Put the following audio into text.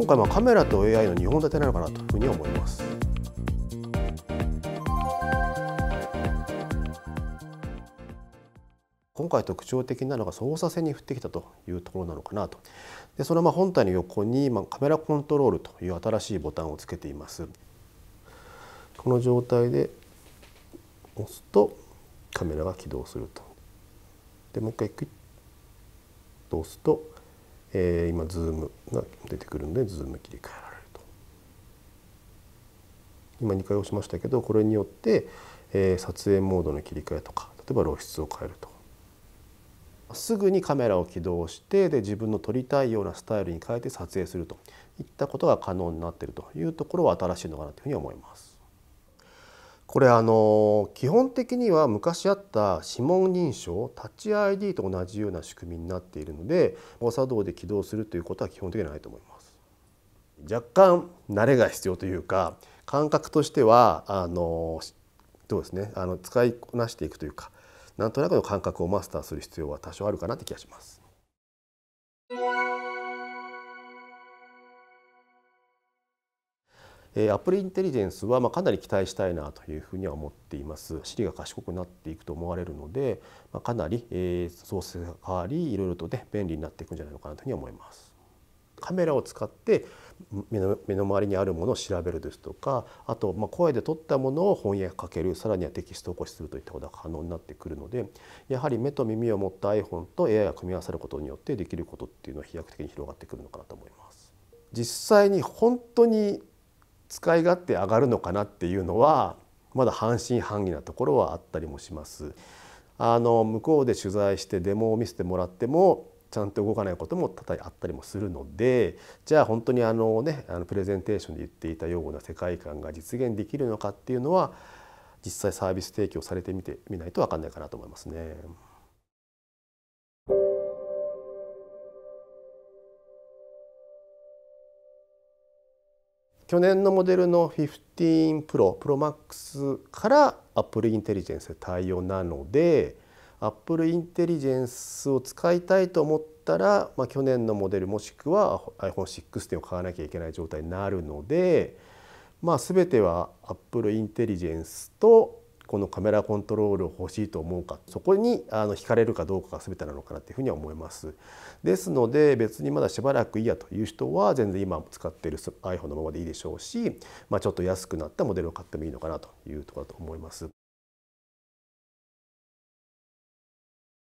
今回まあカメラと AI の2本立てなのかなというふうに思います。今回特徴的なのが操作性に振ってきたというところなのかなとでそのま本体の横に、まカメラコントロールという新しいボタンをつけていますこの状態で押すとカメラが起動するとでもう一回クイッと押すとえー、今ズームが出てくるのでズーム切り替えられると今2回押しましたけどこれによって、えー、撮影モードの切り替えとか例えば露出を変えるとすぐにカメラを起動してで自分の撮りたいようなスタイルに変えて撮影するといったことが可能になっているというところは新しいのかなというふうに思います。これあの基本的には昔あった指紋認証タッチ ID と同じような仕組みになっているので誤作動で起動するということは基本的にはないと思います。若干慣れが必要というか感覚としてはあのどうですねあの使いこなしていくというかなんとなくの感覚をマスターする必要は多少あるかなって気がします。アプリインテリジェンスはまかなり期待したいなというふうには思っています s i が賢くなっていくと思われるので、まかなり、えー、創生が変わりいろいろとね便利になっていくんじゃないのかなというふうに思いますカメラを使って目の目の周りにあるものを調べるですとかあとま声で撮ったものを翻訳かけるさらにはテキスト起こしするといったことが可能になってくるのでやはり目と耳を持った iPhone と AI が組み合わさることによってできることっていうのは飛躍的に広がってくるのかなと思います。実際に本当に使い勝手上がるのかなっていうのはまだ半信半疑なところはあったりもします。あの向こうで取材してデモを見せてもらってもちゃんと動かないことも多々あったりもするのでじゃあ本当にあの、ね、あのプレゼンテーションで言っていたような世界観が実現できるのかっていうのは実際サービス提供されてみてみないと分かんないかなと思いますね。去年のモデルの15 Pro Pro Max から Apple Intelligence 対応なので Apple Intelligence を使いたいと思ったら、まあ、去年のモデルもしくは iPhone16 を買わなきゃいけない状態になるので、まあ、全ては Apple Intelligence とこのカメラコントロールを欲しいと思うかそこにあの惹かれるかどうかが全てなのかなというふうには思います。ですので別にまだしばらくいいやという人は全然今使っている iPhone のままでいいでしょうし、まあ、ちょっと安くなったモデルを買ってもいいのかなというところだと思います。